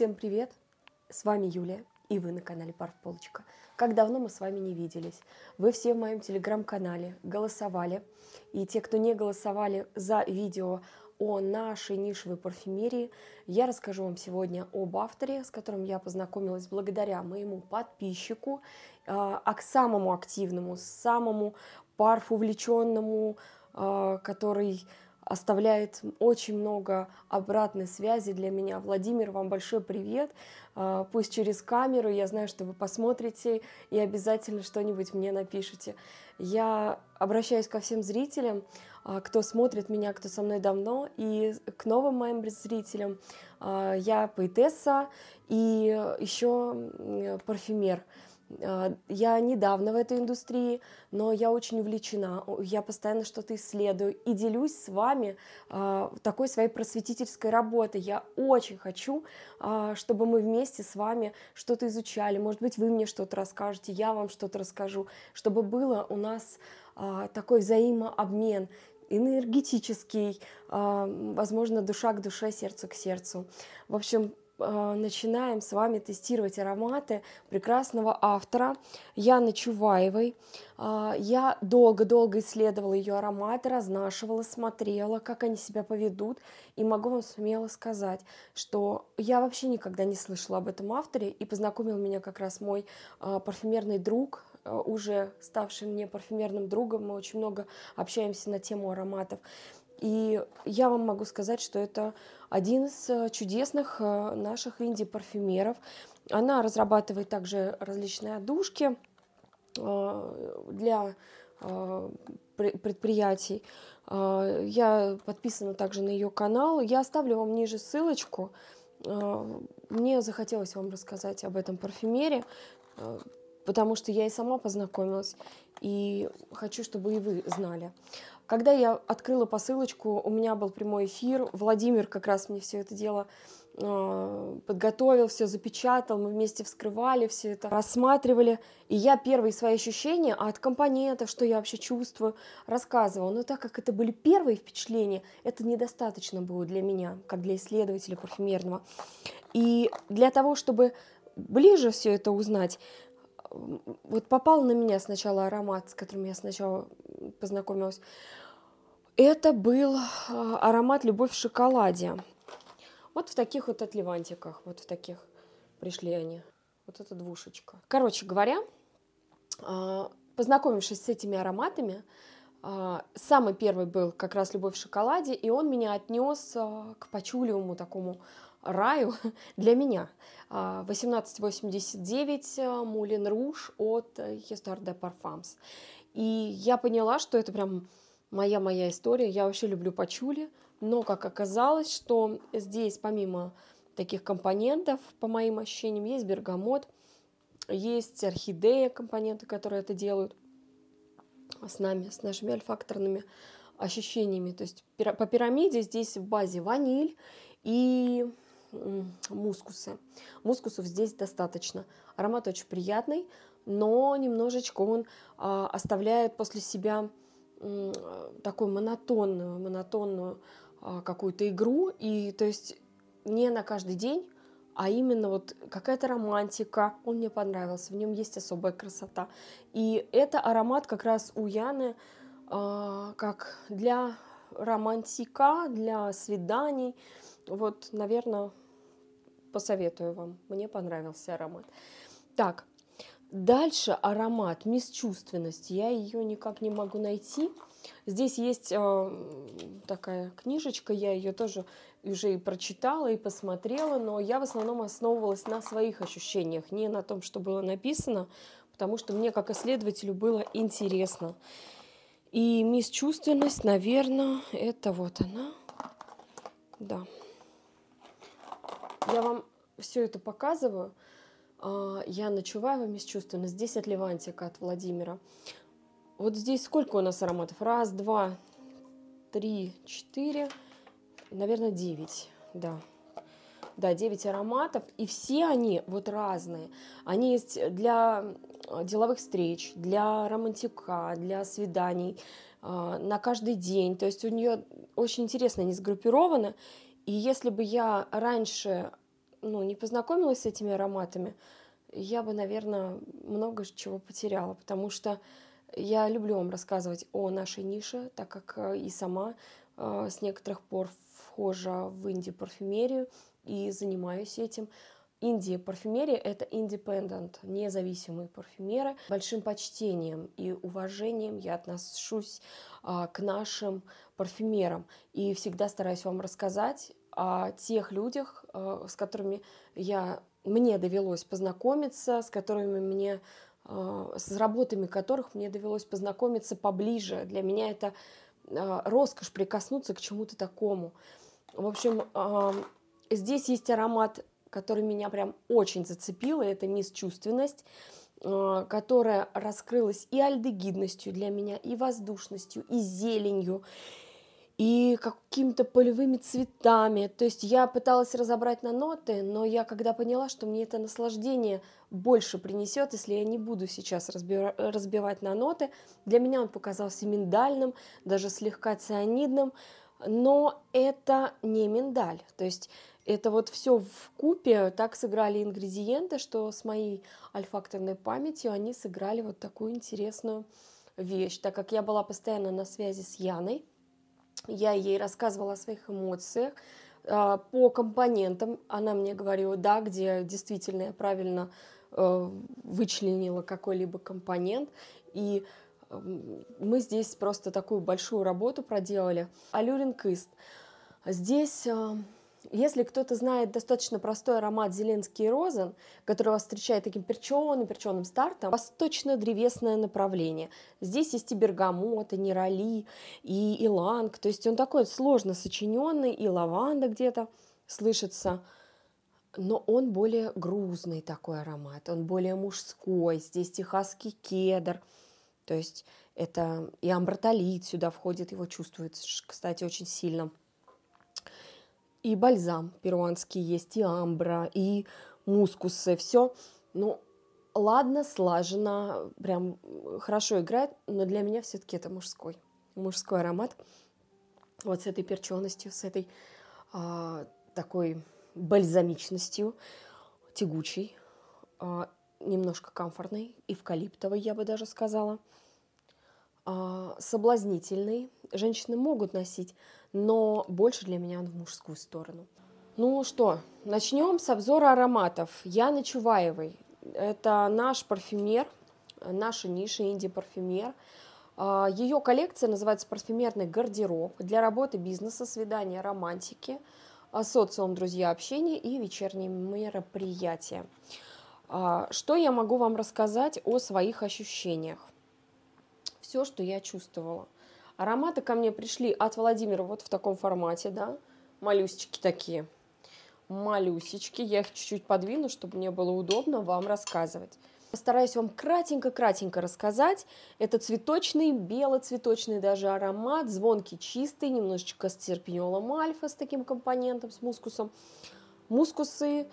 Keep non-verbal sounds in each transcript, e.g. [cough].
Всем привет! С вами Юлия, и вы на канале Парф Полочка. Как давно мы с вами не виделись. Вы все в моем телеграм-канале голосовали, и те, кто не голосовали за видео о нашей нишевой парфюмерии, я расскажу вам сегодня об авторе, с которым я познакомилась благодаря моему подписчику, а, а к самому активному, самому парф увлеченному, а, который оставляет очень много обратной связи для меня. Владимир, вам большой привет. А, пусть через камеру, я знаю, что вы посмотрите и обязательно что-нибудь мне напишите. Я обращаюсь ко всем зрителям, а, кто смотрит меня, кто со мной давно, и к новым моим зрителям. А, я поэтесса и еще парфюмер. А, я недавно в этой индустрии, но я очень увлечена, я постоянно что-то исследую и делюсь с вами а, такой своей просветительской работой. Я очень хочу, а, чтобы мы вместе с вами что-то изучали, может быть, вы мне что-то расскажете, я вам что-то расскажу, чтобы было у нас такой взаимообмен, энергетический, возможно, душа к душе, сердце к сердцу. В общем, а, начинаем с вами тестировать ароматы прекрасного автора Яны Чуваевой. А, я долго-долго исследовала ее ароматы, разнашивала, смотрела, как они себя поведут, и могу вам смело сказать, что я вообще никогда не слышала об этом авторе, и познакомил меня как раз мой а, парфюмерный друг, уже ставший мне парфюмерным другом, мы очень много общаемся на тему ароматов. И я вам могу сказать, что это один из э, чудесных э, наших в парфюмеров. Она разрабатывает также различные отдушки э, для предприятий. Я подписана также на ее канал. Я оставлю вам ниже ссылочку. Мне захотелось вам рассказать об этом парфюмере, потому что я и сама познакомилась, и хочу, чтобы и вы знали. Когда я открыла посылочку, у меня был прямой эфир, Владимир как раз мне все это дело а, подготовил, все запечатал, мы вместе вскрывали все это, рассматривали. И я первые свои ощущения от компонентов, что я вообще чувствую, рассказывала. Но так как это были первые впечатления, это недостаточно было для меня, как для исследователя парфюмерного. И для того, чтобы ближе все это узнать, вот попал на меня сначала аромат, с которым я сначала познакомилась, это был а, аромат «Любовь в шоколаде». Вот в таких вот отливантиках, вот в таких пришли они. Вот эта двушечка. Короче говоря, а, познакомившись с этими ароматами, а, самый первый был как раз «Любовь в шоколаде», и он меня отнес к пачулиуму такому раю [laughs] для меня. 1889 Мулин Руж от Histoire de Parfums. И я поняла, что это прям моя-моя история. Я вообще люблю почули, но как оказалось, что здесь помимо таких компонентов, по моим ощущениям, есть бергамот, есть орхидея компоненты, которые это делают с нами, с нашими альфакторными ощущениями. То есть по пирамиде здесь в базе ваниль и мускусы. Мускусов здесь достаточно. Аромат очень приятный, но немножечко он а, оставляет после себя Э, такую монотонную, монотонную а, какую-то игру, и то есть не на каждый день, а именно вот какая-то романтика, он мне понравился, в нем есть особая красота. И это аромат как раз у Яны, а, как для романтика, для свиданий. Вот, наверное, посоветую вам. Мне понравился аромат. Так, Дальше аромат мисс чувственности. Я ее никак не могу найти. Здесь есть э, такая книжечка, я ее тоже уже и прочитала, и посмотрела, но я в основном основывалась на своих ощущениях, не на том, что было написано, потому что мне как исследователю было интересно. И мисс чувственность, наверное, это вот она. Да. Я вам все это показываю. Яна Чуваева, мисс Чувственно. Здесь от Левантика, от Владимира. Вот здесь сколько у нас ароматов? Раз, два, три, четыре, наверное, девять, да. Да, 9 ароматов, и все они вот разные. Они есть для а, деловых встреч, для романтика, для свиданий, а, на каждый день. То есть у нее очень интересно, они сгруппированы. И если бы я раньше ну, не познакомилась с этими ароматами, я бы, наверное, много чего потеряла, потому что я люблю вам рассказывать о нашей нише, так как э, и сама э, с некоторых пор вхожа в инди-парфюмерию и занимаюсь этим. Инди парфюмерия это independent, независимые парфюмеры. Большим почтением и уважением я отношусь а, к нашим парфюмерам и всегда стараюсь вам рассказать о тех людях, э, с которыми я, мне довелось познакомиться, с которыми мне э, с работами которых мне довелось познакомиться поближе. Для меня это э, роскошь прикоснуться к чему-то такому. В общем, эм, здесь есть аромат, который меня прям очень зацепил, и это мисс Чувственность, которая раскрылась и альдегидностью для меня, и воздушностью, и зеленью, и какими-то полевыми цветами. То есть я пыталась разобрать на ноты, но я когда поняла, что мне это наслаждение больше принесет, если я не буду сейчас разбира- разбивать на ноты, для меня он показался миндальным, даже слегка цианидным, но это не миндаль. То есть это вот все в купе так сыграли ингредиенты, что с моей альфакторной памятью они сыграли вот такую интересную вещь, так как я была постоянно на связи с Яной, я ей рассказывала о своих эмоциях, а, по компонентам она мне говорила, да, где действительно я правильно э, вычленила какой-либо компонент. И мы здесь просто такую большую работу проделали. Алюрин Кыст. Здесь а, если кто-то знает достаточно простой аромат Зеленский Розен, который вас встречает таким перченым, перченым стартом, восточно-древесное направление. Здесь есть и бергамот, и нерали, и иланг. То есть он такой сложно сочиненный, и лаванда где-то слышится но он более грузный такой аромат, он более мужской. Здесь техасский кедр, то есть это и амбротолит сюда входит, его чувствуется, кстати, очень сильно и бальзам перуанский есть, и амбра, и мускусы, все. Ну, ладно, слаженно, прям хорошо играет, но для меня все-таки это мужской, мужской аромат. Вот с этой перченостью, с этой а, такой бальзамичностью, тягучий, а, немножко комфортный, эвкалиптовый, я бы даже сказала, а, соблазнительный. Женщины могут носить но больше для меня он в мужскую сторону. Ну что, начнем с обзора ароматов. Я Чуваевой. Это наш парфюмер, наша ниша инди-парфюмер. А, Ее коллекция называется «Парфюмерный гардероб» для работы бизнеса, свидания, романтики, а, социум, друзья, общения и вечерние мероприятия. А, что я могу вам рассказать о своих ощущениях? Все, что я чувствовала – Ароматы ко мне пришли от Владимира вот в таком формате, да, малюсечки такие. Малюсечки, я их чуть-чуть подвину, чтобы мне было удобно вам рассказывать. Постараюсь вам кратенько-кратенько рассказать. Это цветочный, белоцветочный даже аромат, звонкий, чистый, немножечко с терпиньолом альфа, с таким компонентом, с мускусом. Мускусы,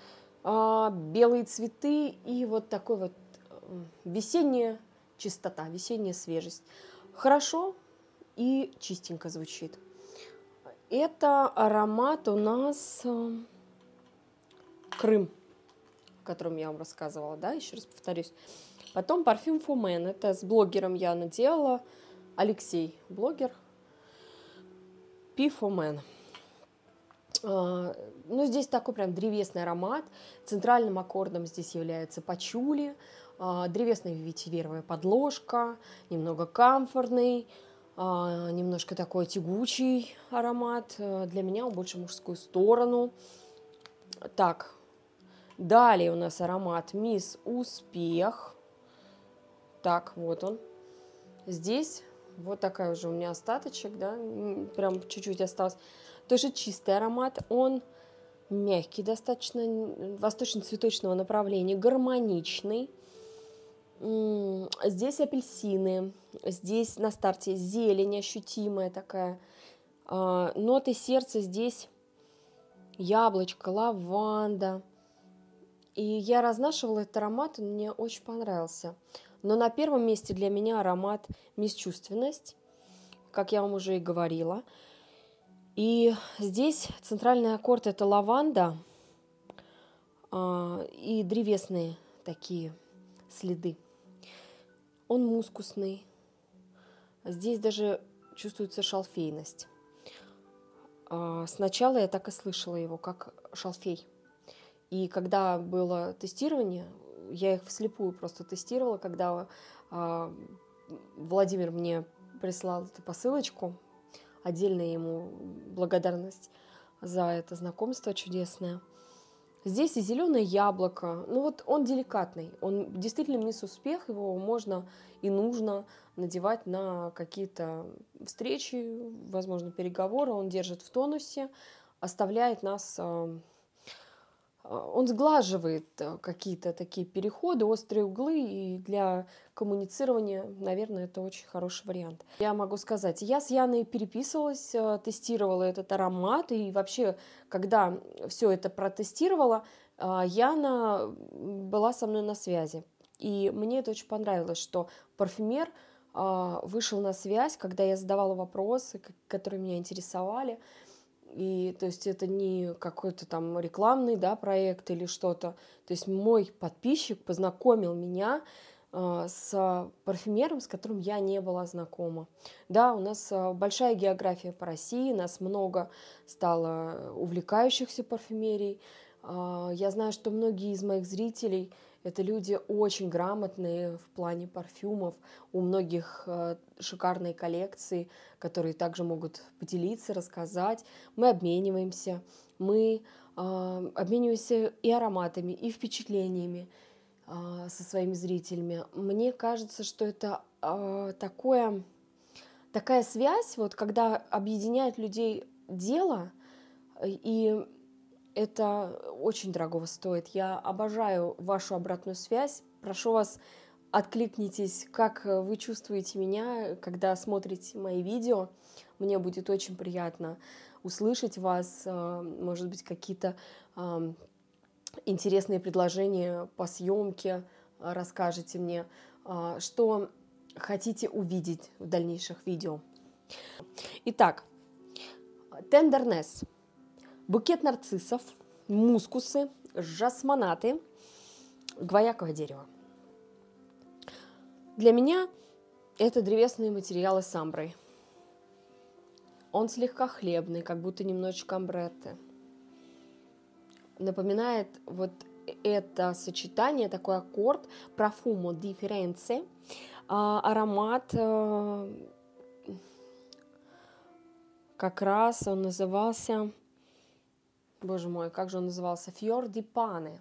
а, белые цветы и вот такой вот э, весенняя чистота, весенняя свежесть. Хорошо, и чистенько звучит. Это аромат у нас э, Крым, о котором я вам рассказывала, да, еще раз повторюсь. Потом парфюм Фумен, это с блогером я надела Алексей, блогер, Пи Фумен. А, ну, здесь такой прям древесный аромат. Центральным аккордом здесь является пачули, а, древесная ветиверовая подложка, немного камфорный, а, немножко такой тягучий аромат. А, для меня он больше мужскую сторону. Так, далее у нас аромат Мисс Успех. Так, вот он. Здесь вот такая уже у меня остаточек, да, прям чуть-чуть осталось. Тоже чистый аромат, он мягкий достаточно, восточно-цветочного направления, гармоничный. Здесь апельсины, здесь на старте зелень ощутимая такая. А, ноты сердца здесь яблочко, лаванда. И я разнашивала этот аромат, он мне очень понравился. Но на первом месте для меня аромат «Бесчувственность», как я вам уже и говорила. И здесь центральный аккорд – это лаванда а, и древесные такие следы. Он мускусный. Здесь даже чувствуется шалфейность. А, сначала я так и слышала его, как шалфей. И когда было тестирование, я их вслепую просто тестировала, когда а, Владимир мне прислал эту посылочку, отдельная ему благодарность за это знакомство чудесное – Здесь и зеленое яблоко. Ну вот он деликатный. Он действительно мисс успех. Его можно и нужно надевать на какие-то встречи, возможно, переговоры. Он держит в тонусе, оставляет нас он сглаживает э, какие-то такие переходы, острые углы, и для коммуницирования, наверное, это очень хороший вариант. Я могу сказать, я с Яной переписывалась, э, тестировала этот аромат, и вообще, когда все это протестировала, э, Яна была со мной на связи. И мне это очень понравилось, что парфюмер вышел на связь, когда я задавала вопросы, которые меня интересовали, и то есть это не какой-то там рекламный да, проект или что-то. То есть мой подписчик познакомил меня а, с парфюмером, с которым я не была знакома. Да, у нас а, большая география по России, нас много стало увлекающихся парфюмерией. А, я знаю, что многие из моих зрителей – это люди очень грамотные в плане парфюмов. У многих э, шикарные коллекции, которые также могут поделиться, рассказать. Мы обмениваемся, мы э, обмениваемся и ароматами, и впечатлениями э, со своими зрителями. Мне кажется, что это такое, такая связь, вот когда объединяет людей дело, и это очень дорого стоит. Я обожаю вашу обратную связь. Прошу вас, откликнитесь, как э, вы чувствуете меня, когда смотрите мои видео. Мне будет очень приятно услышать вас, э, может быть, какие-то интересные предложения по съемке Расскажите мне, а, что хотите увидеть в дальнейших видео. Итак, тендернес – букет нарциссов, мускусы, жасмонаты гвоякого дерева. Для меня это древесные материалы с амброй. Он слегка хлебный, как будто немножечко амбретты. Напоминает вот это сочетание, такой аккорд профумо дифференце, а, аромат э, как раз он назывался боже мой, как же он назывался, Фьорди Паны.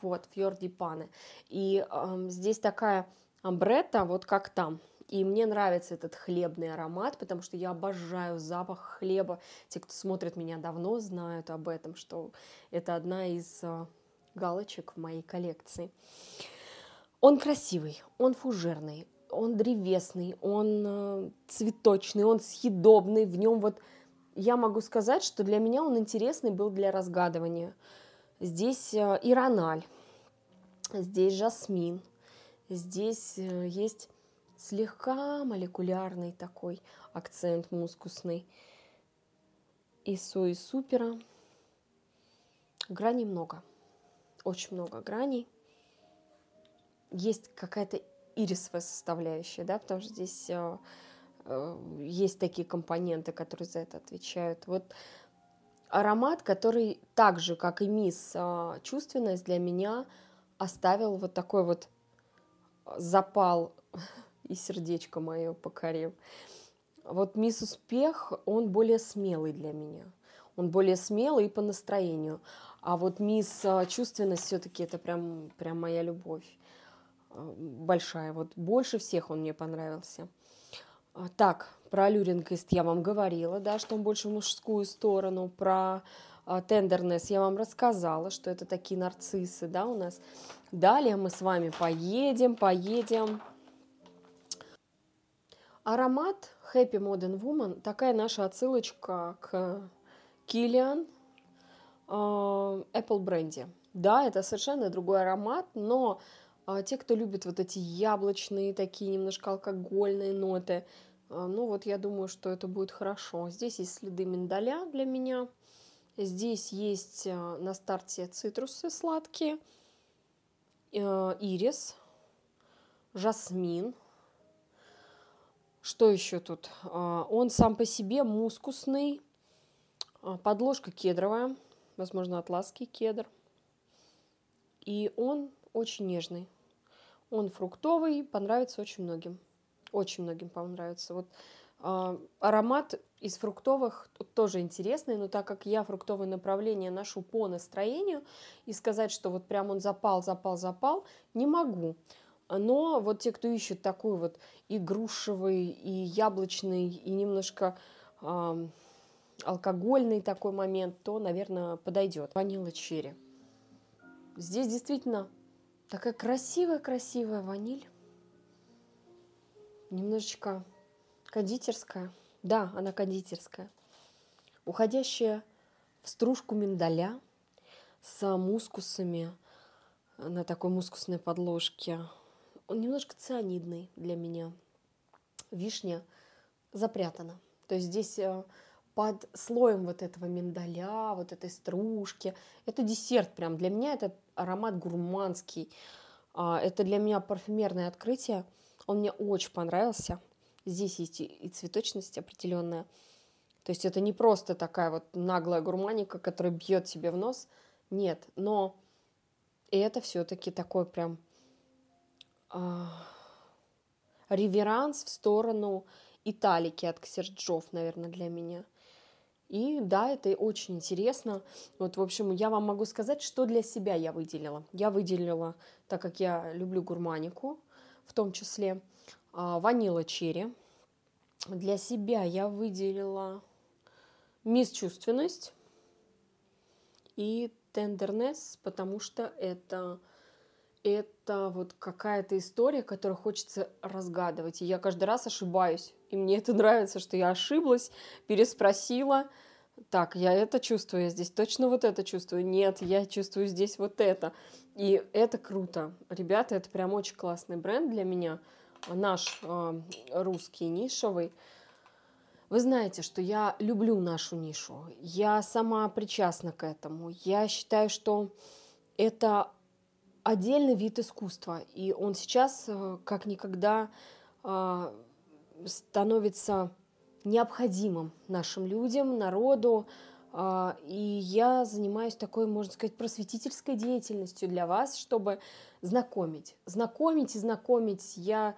Вот, Фьорди Паны. И э, здесь такая амбретта, вот как там. И мне нравится этот хлебный аромат, потому что я обожаю запах хлеба. Те, кто смотрит меня давно, знают об этом, что это одна из э, галочек в моей коллекции. Он красивый, он фужерный, он древесный, он э, цветочный, он съедобный, в нем вот я могу сказать, что для меня он интересный был для разгадывания. Здесь э, Ираналь, здесь Жасмин, здесь э, есть слегка молекулярный такой акцент мускусный. Исо и супера. Граней много, очень много граней. Есть какая-то ирисовая составляющая, да, потому что здесь э, Э, есть такие компоненты, которые за это отвечают. Вот аромат, который так же, как и мисс, а, чувственность для меня оставил вот такой вот запал [laughs] и сердечко мое покорил. Вот мисс Успех, он более смелый для меня. Он более смелый и по настроению. А вот мисс а, Чувственность все-таки это прям, прям моя любовь а, большая. Вот больше всех он мне понравился. А, так, про люрингист я вам говорила, да, что он больше в мужскую сторону, про а, тендернес я вам рассказала, что это такие нарциссы, да, у нас. Далее мы с вами поедем, поедем. Аромат Happy Modern Woman, такая наша отсылочка к Киллиан а, Apple бренде. Да, это совершенно другой аромат, но те, кто любит вот эти яблочные, такие немножко алкогольные ноты – Э, ну вот я думаю, что это будет хорошо. Здесь есть следы миндаля для меня. Здесь есть э, на старте цитрусы сладкие, э, ирис, жасмин. Что еще тут? Он сам по себе мускусный, подложка кедровая, возможно, атласский кедр. И он очень нежный. Он фруктовый, понравится очень многим. Очень многим, по-моему, нравится. Вот э, аромат из фруктовых тоже интересный, но так как я фруктовое направление ношу по настроению, и сказать, что вот прям он запал, запал, запал, не могу. Но вот те, кто ищет такой вот и грушевый, и яблочный, и немножко э, алкогольный такой момент, то, наверное, подойдет. Ванила черри. Здесь действительно такая красивая-красивая ваниль немножечко кондитерская. Да, она кондитерская. Уходящая в стружку миндаля с мускусами э, на такой мускусной подложке. Он немножко цианидный для меня. Вишня запрятана. То есть здесь э, под слоем вот этого миндаля, вот этой стружки. Это десерт прям. Для меня это аромат гурманский. А, это для меня парфюмерное открытие – он мне очень понравился. Здесь есть и цветочность определенная. То есть это не просто такая вот наглая гурманика, которая бьет себе в нос. Нет, но это все-таки такой прям э, реверанс в сторону Италики от Ксерджов, наверное, для меня. И да, это очень интересно. Вот, в общем, я вам могу сказать, что для себя я выделила. Я выделила, так как я люблю гурманику, в том числе а, ванила черри. Для себя я выделила мисс чувственность и тендернес, потому что это это вот какая-то история, которую хочется разгадывать. И я каждый раз ошибаюсь. И мне это нравится, что я ошиблась, переспросила – так, я это чувствую, я здесь точно вот это чувствую, нет, я чувствую здесь вот это. И это круто. Ребята, это прям очень классный бренд для меня, наш э, русский нишевый. Вы знаете, что я люблю нашу нишу, я сама причастна к этому. Я считаю, что это отдельный вид искусства, и он сейчас э, как никогда э, становится необходимым нашим людям, народу. А, и я занимаюсь такой, можно сказать, просветительской деятельностью для вас, чтобы знакомить. Знакомить и знакомить. Я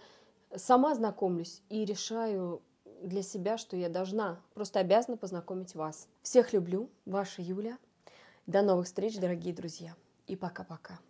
сама знакомлюсь и решаю для себя, что я должна, просто обязана познакомить вас. Всех люблю, ваша Юля. До новых встреч, дорогие друзья. И пока-пока.